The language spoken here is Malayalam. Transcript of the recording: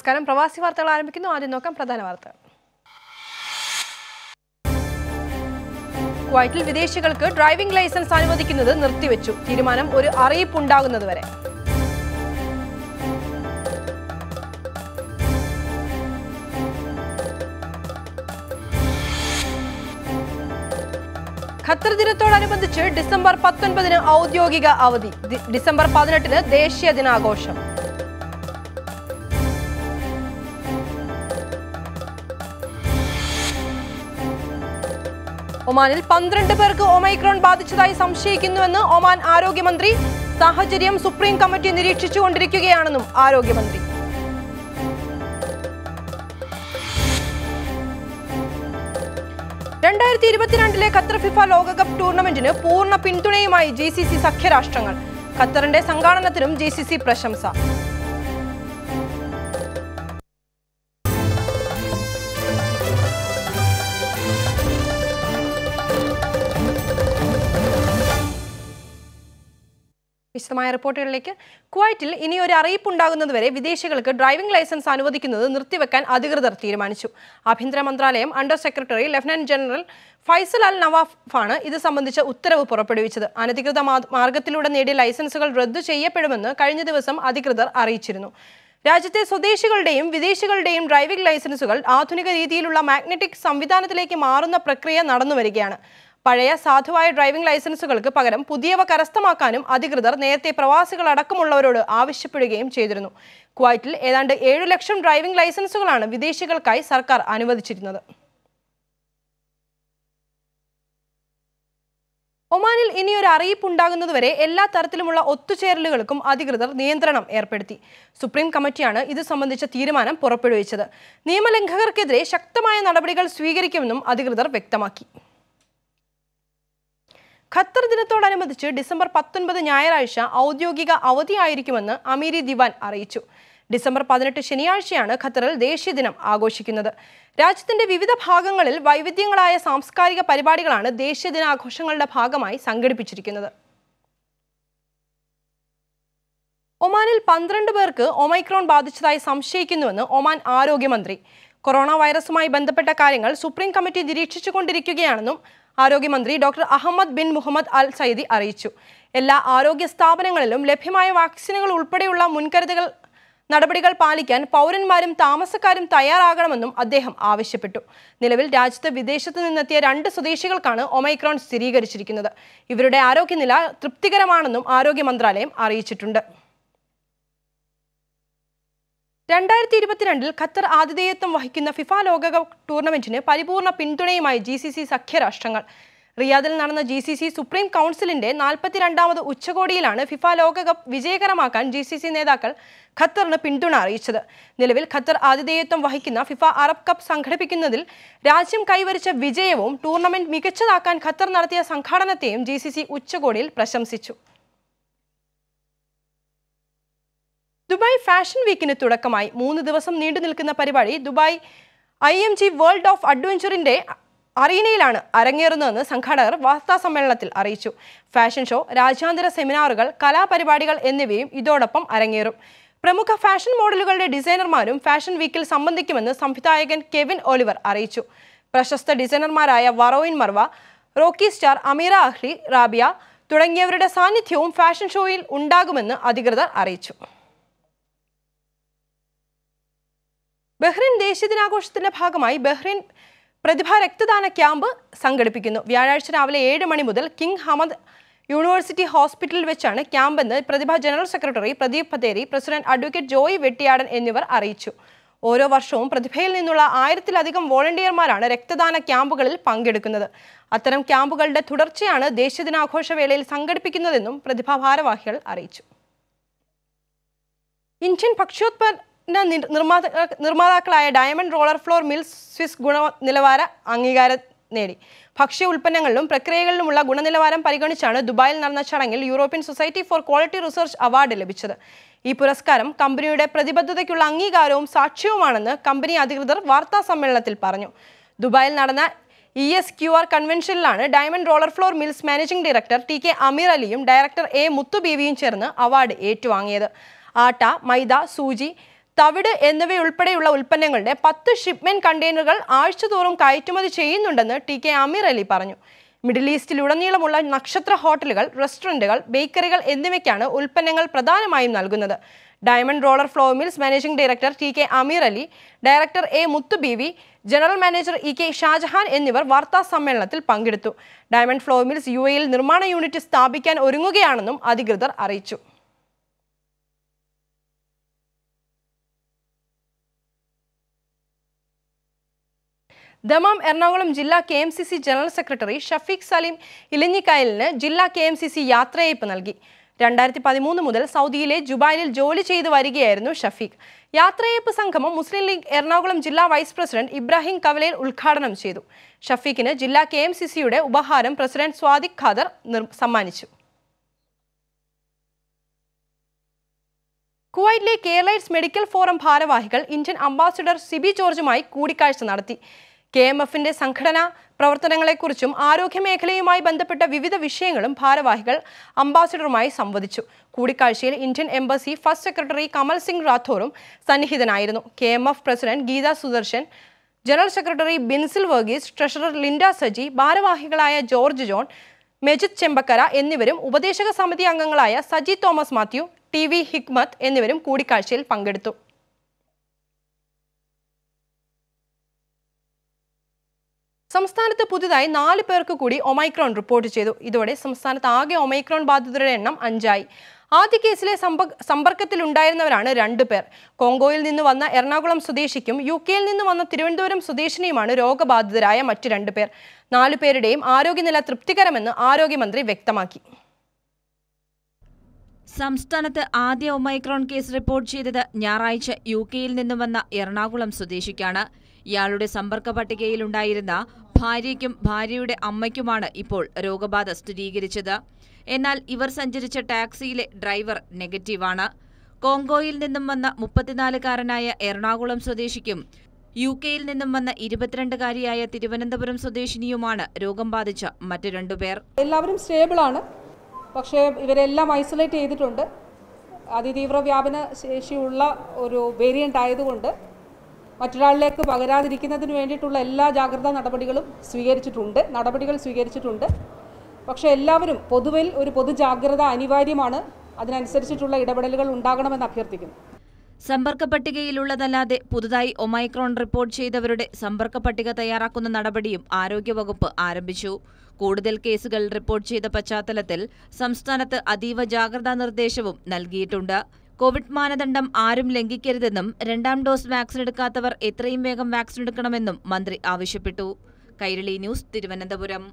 നമസ്കാരം പ്രവാസി വാർത്തകൾ ആരംഭിക്കുന്നു ആദ്യം നോക്കാം പ്രധാന വാർത്തകൾ കുവൈറ്റിൽ വിദേശികൾക്ക് ഡ്രൈവിംഗ് ലൈസൻസ് അനുവദിക്കുന്നത് നിർത്തിവെച്ചു തീരുമാനം ഒരു അറിയിപ്പ് ഉണ്ടാകുന്നതുവരെ ഖത്തർ ദിനത്തോടനുബന്ധിച്ച് ഡിസംബർ പത്തൊൻപതിന് ഔദ്യോഗിക അവധി ഡിസംബർ പതിനെട്ടിന് ദേശീയ ദിനാഘോഷം ഒമാനിൽ പന്ത്രണ്ട് പേർക്ക് ഒമൈക്രോൺ ബാധിച്ചതായി സംശയിക്കുന്നുവെന്ന് ഒമാൻ ആരോഗ്യമന്ത്രി സാഹചര്യം സുപ്രീം കമ്മിറ്റി നിരീക്ഷിച്ചുകൊണ്ടിരിക്കുകയാണെന്നും ആരോഗ്യമന്ത്രി രണ്ടായിരത്തി ഇരുപത്തിരണ്ടിലെ ഖത്തർ ഫിഫ ലോകകപ്പ് ടൂർണമെന്റിന് പൂർണ്ണ പിന്തുണയുമായി ജി സഖ്യരാഷ്ട്രങ്ങൾ ഖത്തറിന്റെ സംഘാടനത്തിനും ജി പ്രശംസ വിശദമായ റിപ്പോർട്ടുകളിലേക്ക് കുവൈറ്റിൽ ഇനി ഒരു അറിയിപ്പ് ഉണ്ടാകുന്നതുവരെ വിദേശികൾക്ക് ഡ്രൈവിംഗ് ലൈസൻസ് അനുവദിക്കുന്നത് നിർത്തിവെക്കാൻ അധികൃതർ തീരുമാനിച്ചു ആഭ്യന്തര മന്ത്രാലയം under secretary lieutenant general Faisal Al നവാഫാണ് ഇത് സംബന്ധിച്ച ഉത്തരവ് പുറപ്പെടുവിച്ചത് അനധികൃത മാർഗത്തിലൂടെ നേടിയ ലൈസൻസുകൾ റദ്ദു ചെയ്യപ്പെടുമെന്ന് കഴിഞ്ഞ ദിവസം അധികൃതർ അറിയിച്ചിരുന്നു രാജ്യത്തെ സ്വദേശികളുടെയും വിദേശികളുടെയും ഡ്രൈവിംഗ് ലൈസൻസുകൾ ആധുനിക രീതിയിലുള്ള മാഗ്നറ്റിക് സംവിധാനത്തിലേക്ക് മാറുന്ന പ്രക്രിയ നടന്നുവരികയാണ് പഴയ സാധുവായ ഡ്രൈവിംഗ് ലൈസൻസുകൾക്ക് പകരം പുതിയവ കരസ്ഥമാക്കാനും അധികൃതർ നേരത്തെ പ്രവാസികളടക്കമുള്ളവരോട് ആവശ്യപ്പെടുകയും ചെയ്തിരുന്നു കുവൈറ്റിൽ ഏതാണ്ട് ഏഴു ലക്ഷം ഡ്രൈവിംഗ് ലൈസൻസുകളാണ് വിദേശികൾക്കായി സർക്കാർ അനുവദിച്ചിരുന്നത് ഒമാനിൽ ഇനിയൊരു അറിയിപ്പ് ഉണ്ടാകുന്നതുവരെ എല്ലാ തരത്തിലുമുള്ള ഒത്തുചേരലുകൾക്കും അധികൃതർ നിയന്ത്രണം ഏർപ്പെടുത്തി സുപ്രീം കമ്മിറ്റിയാണ് ഇത് സംബന്ധിച്ച തീരുമാനം പുറപ്പെടുവിച്ചത് നിയമലംഘകർക്കെതിരെ ശക്തമായ നടപടികൾ സ്വീകരിക്കുമെന്നും അധികൃതർ വ്യക്തമാക്കി ഖത്തർ ദിനത്തോടനുബന്ധിച്ച് ഡിസംബർ പത്തൊൻപത് ഞായറാഴ്ച ഔദ്യോഗിക അവധിയായിരിക്കുമെന്ന് അമീരി ദിവാൻ അറിയിച്ചു ഡിസംബർ പതിനെട്ട് ശനിയാഴ്ചയാണ് ഖത്തറിൽ ദേശീയ ദിനം ആഘോഷിക്കുന്നത് രാജ്യത്തിന്റെ വിവിധ ഭാഗങ്ങളിൽ വൈവിധ്യങ്ങളായ സാംസ്കാരിക പരിപാടികളാണ് ദേശീയ ദിനാഘോഷങ്ങളുടെ ഭാഗമായി സംഘടിപ്പിച്ചിരിക്കുന്നത് ഒമാനിൽ പന്ത്രണ്ട് പേർക്ക് ഒമൈക്രോൺ ബാധിച്ചതായി സംശയിക്കുന്നുവെന്ന് ഒമാൻ ആരോഗ്യമന്ത്രി കൊറോണ വൈറസുമായി ബന്ധപ്പെട്ട കാര്യങ്ങൾ സുപ്രീം കമ്മിറ്റി നിരീക്ഷിച്ചുകൊണ്ടിരിക്കുകയാണെന്നും ആരോഗ്യമന്ത്രി doctor Ahmed bin Mohammed Al Saidi അറിയിച്ചു എല്ലാ ആരോഗ്യ സ്ഥാപനങ്ങളിലും ലഭ്യമായ വാക്സിനുകൾ ഉൾപ്പെടെയുള്ള മുൻകരുതൽ നടപടികൾ പാലിക്കാൻ പൗരന്മാരും താമസക്കാരും തയ്യാറാകണമെന്നും അദ്ദേഹം ആവശ്യപ്പെട്ടു നിലവിൽ രാജ്യത്ത് വിദേശത്ത് നിന്നെത്തിയ രണ്ട് സ്വദേശികൾക്കാണ് ഒമൈക്രോൺ സ്ഥിരീകരിച്ചിരിക്കുന്നത് ഇവരുടെ ആരോഗ്യനില തൃപ്തികരമാണെന്നും ആരോഗ്യ മന്ത്രാലയം അറിയിച്ചിട്ടുണ്ട് രണ്ടായിരത്തി ഇരുപത്തിരണ്ടിൽ ഖത്തർ ആതിഥേയത്വം വഹിക്കുന്ന ഫിഫ ലോകകപ്പ് ടൂർണമെന്റിന് പരിപൂർണ പിന്തുണയുമായി ജി സി സി സഖ്യരാഷ്ട്രങ്ങൾ റിയാദിൽ നടന്ന ജി സി സി സുപ്രീം കൗൺസിലിന്റെ നാൽപ്പത്തിരണ്ടാമത് ഉച്ചകോടിയിലാണ് ഫിഫ ലോകകപ്പ് വിജയകരമാക്കാൻ ജി സി സി നേതാക്കൾ ഖത്തറിന് പിന്തുണ അറിയിച്ചത് നിലവിൽ ഖത്തർ ആതിഥേയത്വം വഹിക്കുന്ന ഫിഫ അറബ് കപ്പ് സംഘടിപ്പിക്കുന്നതിൽ രാജ്യം കൈവരിച്ച വിജയവും ടൂർണമെന്റ് മികച്ചതാക്കാൻ ഖത്തർ നടത്തിയ സംഘാടനത്തെയും ജി ഉച്ചകോടിയിൽ പ്രശംസിച്ചു ദുബായ് ഫാഷൻ വീക്കിന് തുടക്കമായി മൂന്ന് ദിവസം നീണ്ടു നിൽക്കുന്ന പരിപാടി Dubai I M G world of അഡ്വഞ്ചറിന്റെ അറീനയിലാണ് അരങ്ങേറുന്നതെന്ന് സംഘാടകർ വാർത്താ സമ്മേളനത്തിൽ അറിയിച്ചു ഫാഷൻ ഷോ രാജ്യാന്തര സെമിനാറുകൾ കലാപരിപാടികൾ എന്നിവയും ഇതോടൊപ്പം അരങ്ങേറും പ്രമുഖ ഫാഷൻ മോഡലുകളുടെ ഡിസൈനർമാരും ഫാഷൻ വീക്കിൽ സംബന്ധിക്കുമെന്ന് സംവിധായകൻ കെവിൻ ഒലിവർ അറിയിച്ചു പ്രശസ്ത ഡിസൈനർമാരായ വറോയിൻ മർവ റോക്കി സ്റ്റാർ അമീറ അഹ്ലി റാബിയ തുടങ്ങിയവരുടെ സാന്നിധ്യവും ഫാഷൻ ഷോയിൽ ഉണ്ടാകുമെന്ന് അധികൃതർ അറിയിച്ചു ബഹ്റിൻ ദേശീയദിനാഘോഷത്തിന്റെ ഭാഗമായി ബഹ്റിൻ പ്രതിഭാ രക്തദാന ക്യാമ്പ് സംഘടിപ്പിക്കുന്നു വ്യാഴാഴ്ച രാവിലെ ഏഴ് മണി മുതൽ കിങ് ഹമദ് യൂണിവേഴ്സിറ്റി ഹോസ്പിറ്റലിൽ വെച്ചാണ് ക്യാമ്പെന്ന് Prathibha general secretary Pradeep Patheri president advocate Joy Vettiyadan എന്നിവർ അറിയിച്ചു ഓരോ വർഷവും പ്രതിഭയിൽ നിന്നുള്ള ആയിരത്തിലധികം വോളണ്ടിയർമാരാണ് രക്തദാന ക്യാമ്പുകളിൽ പങ്കെടുക്കുന്നത് അത്തരം ക്യാമ്പുകളുടെ തുടർച്ചയാണ് ദേശീയദിനാഘോഷ വേളയിൽ സംഘടിപ്പിക്കുന്നതെന്നും പ്രതിഭാ ഭാരവാഹികൾ അറിയിച്ചു ഇന്ത്യൻ പക്ഷോത്പന്ന നിർമ്മാത നിർമ്മാതാക്കളായ diamond roller flour mills Swiss ഗുണനിലവാര അംഗീകാരം നേടി ഭക്ഷ്യ ഉൽപ്പന്നങ്ങളിലും പ്രക്രിയകളിലുമുള്ള ഗുണനിലവാരം പരിഗണിച്ചാണ് ദുബായിൽ നടന്ന ചടങ്ങിൽ European society for quality research award ലഭിച്ചത് ഈ പുരസ്കാരം കമ്പനിയുടെ പ്രതിബദ്ധതയ്ക്കുള്ള അംഗീകാരവും സാക്ഷ്യവുമാണെന്ന് കമ്പനി അധികൃതർ വാർത്താ സമ്മേളനത്തിൽ പറഞ്ഞു ദുബായിൽ നടന്ന ഇ എസ് ക്യു ആർ കൺവെൻഷനിലാണ് diamond roller flour mills managing director T K Ameer അലിയും ഡയറക്ടർ എ മുത്തുബീവിയും ചേർന്ന് അവാർഡ് ഏറ്റുവാങ്ങിയത് ആട്ട മൈദ സൂചി തവിട് എന്നിവയുൾപ്പെടെയുള്ള ഉൽപ്പന്നങ്ങളുടെ പത്ത് ഷിപ്മെന്റ് കണ്ടെയ്നറുകൾ ആഴ്ചതോറും കയറ്റുമതി ചെയ്യുന്നുണ്ടെന്ന് ടി കെ അമീർ അലി പറഞ്ഞു മിഡിൽ ഈസ്റ്റിലുടനീളമുള്ള നക്ഷത്ര ഹോട്ടലുകൾ റെസ്റ്റോറൻറ്റുകൾ ബേക്കറികൾ എന്നിവയ്ക്കാണ് ഉൽപ്പന്നങ്ങൾ പ്രധാനമായും നൽകുന്നത് diamond roller flour mills managing director T K Ameer Ali director A Muthu B V general manager E K Shajahan എന്നിവർ വാർത്താ സമ്മേളനത്തിൽ പങ്കെടുത്തു ഡയമണ്ട് ഫ്ലോ മിൽസ് യു എയിൽ നിർമ്മാണ യൂണിറ്റ് സ്ഥാപിക്കാൻ ഒരുങ്ങുകയാണെന്നും അധികൃതർ അറിയിച്ചു ദമാം എറണാകുളം ജില്ലാ K general secretary Shafeeq Saleem ഇലഞ്ഞിക്കായലിന് ജില്ലാ കെ എം സി സി യാത്രയയപ്പ് നൽകി രണ്ടായിരത്തി പതിമൂന്ന് മുതൽ സൗദിയിലെ ജുബായിലിൽ ജോലി ചെയ്തു വരികയായിരുന്നു ഷഫീഖ് യാത്രയയപ്പ് സംഗമം മുസ്ലിം ലീഗ് എറണാകുളം ജില്ലാ വൈസ് പ്രസിഡന്റ് ഇബ്രാഹിം കവലേൽ ഉദ്ഘാടനം ചെയ്തു ഷഫീഖിന് ജില്ലാ കെ എം സി സിയുടെ ഉപഹാരം പ്രസിഡന്റ് സ്വാദിഖ് ഖാദർ സമ്മാനിച്ചു കുവൈറ്റിലെ കേരളൈറ്റ്സ് മെഡിക്കൽ ഫോറം ഭാരവാഹികൾ ഇന്ത്യൻ അംബാസിഡർ സിബി ജോർജുമായി കൂടിക്കാഴ്ച നടത്തി കെ എം എഫിന്റെ സംഘടന പ്രവർത്തനങ്ങളെക്കുറിച്ചും ആരോഗ്യമേഖലയുമായി ബന്ധപ്പെട്ട വിവിധ വിഷയങ്ങളും ഭാരവാഹികൾ അംബാസിഡറുമായി സംവദിച്ചു കൂടിക്കാഴ്ചയിൽ Indian embassy first secretary Kamal Singh റാത്തോറും സന്നിഹിതനായിരുന്നു K M F president Geetha Sudarshan general secretary Binsil Varghese treasurer Linda Saji ഭാരവാഹികളായ ജോർജ് ജോൺ മെജിത് ചെമ്പക്കര എന്നിവരും ഉപദേശക സമിതി അംഗങ്ങളായ സജി തോമസ് മാത്യു ടി വി ഹിക്മത്ത് എന്നിവരും കൂടിക്കാഴ്ചയിൽ പങ്കെടുത്തു സംസ്ഥാനത്ത് പുതുതായി നാല് പേർക്ക് കൂടി ഒമൈക്രോൺ റിപ്പോർട്ട് ചെയ്തു ഇതോടെ സംസ്ഥാനത്ത് ആകെ ഒമൈക്രോൺ ബാധിതരുടെ എണ്ണം അഞ്ചായി ആദ്യ കേസിലെ സമ്പർക്കത്തിലുണ്ടായിരുന്നവരാണ് പേർ കോങ്കോയിൽ നിന്ന് വന്ന എറണാകുളം സ്വദേശിക്കും യു കെയിൽ നിന്ന് വന്ന തിരുവനന്തപുരം സ്വദേശിനിയുമാണ് രോഗബാധിതരായ മറ്റ് നാലു നാലുപേരുടെയും ആരോഗ്യനില തൃപ്തികരമെന്ന് ആരോഗ്യമന്ത്രി വ്യക്തമാക്കി സംസ്ഥാനത്ത് ആദ്യ ഒമൈക്രോൺ കേസ് റിപ്പോർട്ട് ചെയ്തത് ഞായറാഴ്ച യു കെയിൽ നിന്നും വന്ന എറണാകുളം സ്വദേശിക്കാണ് ഇയാളുടെ സമ്പർക്ക പട്ടികയിലുണ്ടായിരുന്ന ഭാര്യയ്ക്കും ഭാര്യയുടെ അമ്മയ്ക്കുമാണ് ഇപ്പോൾ രോഗബാധ സ്ഥിരീകരിച്ചത് എന്നാൽ ഇവർ സഞ്ചരിച്ച ടാക്സിയിലെ ഡ്രൈവർ നെഗറ്റീവാണ് കോങ്കോയിൽ നിന്നും വന്ന മുപ്പത്തിനാലുകാരനായ എറണാകുളം സ്വദേശിക്കും യു കെയിൽ നിന്നും വന്ന ഇരുപത്തിരണ്ടുകാരിയായ തിരുവനന്തപുരം സ്വദേശിനിയുമാണ് രോഗം ബാധിച്ച മറ്റു രണ്ടുപേർ എല്ലാവരും സ്റ്റേബിൾ ആണ് പക്ഷേ ഇവരെല്ലാം ഐസൊലേറ്റ് ചെയ്തിട്ടുണ്ട് അതിതീവ്ര വ്യാപന ശേഷിയുള്ള ഒരു വേരിയന്റ് ആയതുകൊണ്ട് മറ്റൊരാളിലേക്ക് പകരാതിരിക്കുന്നതിന് വേണ്ടിയിട്ടുള്ള എല്ലാ ജാഗ്രതാ നടപടികളും സ്വീകരിച്ചിട്ടുണ്ട് നടപടികൾ സ്വീകരിച്ചിട്ടുണ്ട് പക്ഷേ എല്ലാവരും പൊതുവിൽ ഒരു പൊതുജാഗ്രത അനിവാര്യമാണ് അതിനനുസരിച്ചിട്ടുള്ള ഇടപെടലുകൾ ഉണ്ടാകണമെന്ന് അഭ്യർത്ഥിക്കുന്നു സമ്പർക്ക പട്ടികയിലുള്ളതല്ലാതെ പുതുതായി ഒമൈക്രോൺ റിപ്പോർട്ട് ചെയ്തവരുടെ സമ്പർക്ക പട്ടിക തയ്യാറാക്കുന്ന നടപടിയും ആരോഗ്യവകുപ്പ് ആരംഭിച്ചു കൂടുതൽ കേസുകൾ റിപ്പോർട്ട് ചെയ്ത പശ്ചാത്തലത്തിൽ സംസ്ഥാനത്ത് അതീവ ജാഗ്രതാ നിർദ്ദേശവും നൽകിയിട്ടുണ്ട് കോവിഡ് മാനദണ്ഡം ആരും ലംഘിക്കരുതെന്നും രണ്ടാം ഡോസ് വാക്സിൻ എടുക്കാത്തവർ എത്രയും വേഗം വാക്സിൻ എടുക്കണമെന്നും മന്ത്രി ആവശ്യപ്പെട്ടു കൈരളി ന്യൂസ് തിരുവനന്തപുരം